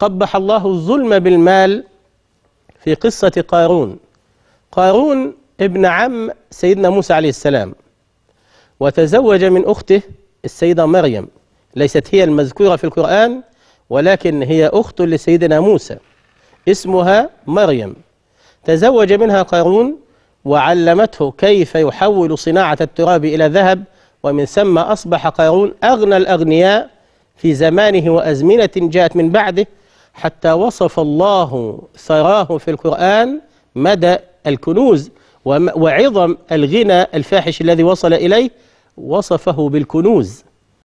قبح الله الظلم بالمال في قصة قارون قارون ابن عم سيدنا موسى عليه السلام وتزوج من أخته السيدة مريم ليست هي المذكورة في القرآن ولكن هي أخت لسيدنا موسى اسمها مريم تزوج منها قارون وعلمته كيف يحول صناعة التراب إلى ذهب ومن ثم أصبح قارون أغنى الأغنياء في زمانه وأزمنة جاءت من بعده حتى وصف الله ثراه في القرآن مدى الكنوز وعظم الغنى الفاحش الذي وصل إليه وصفه بالكنوز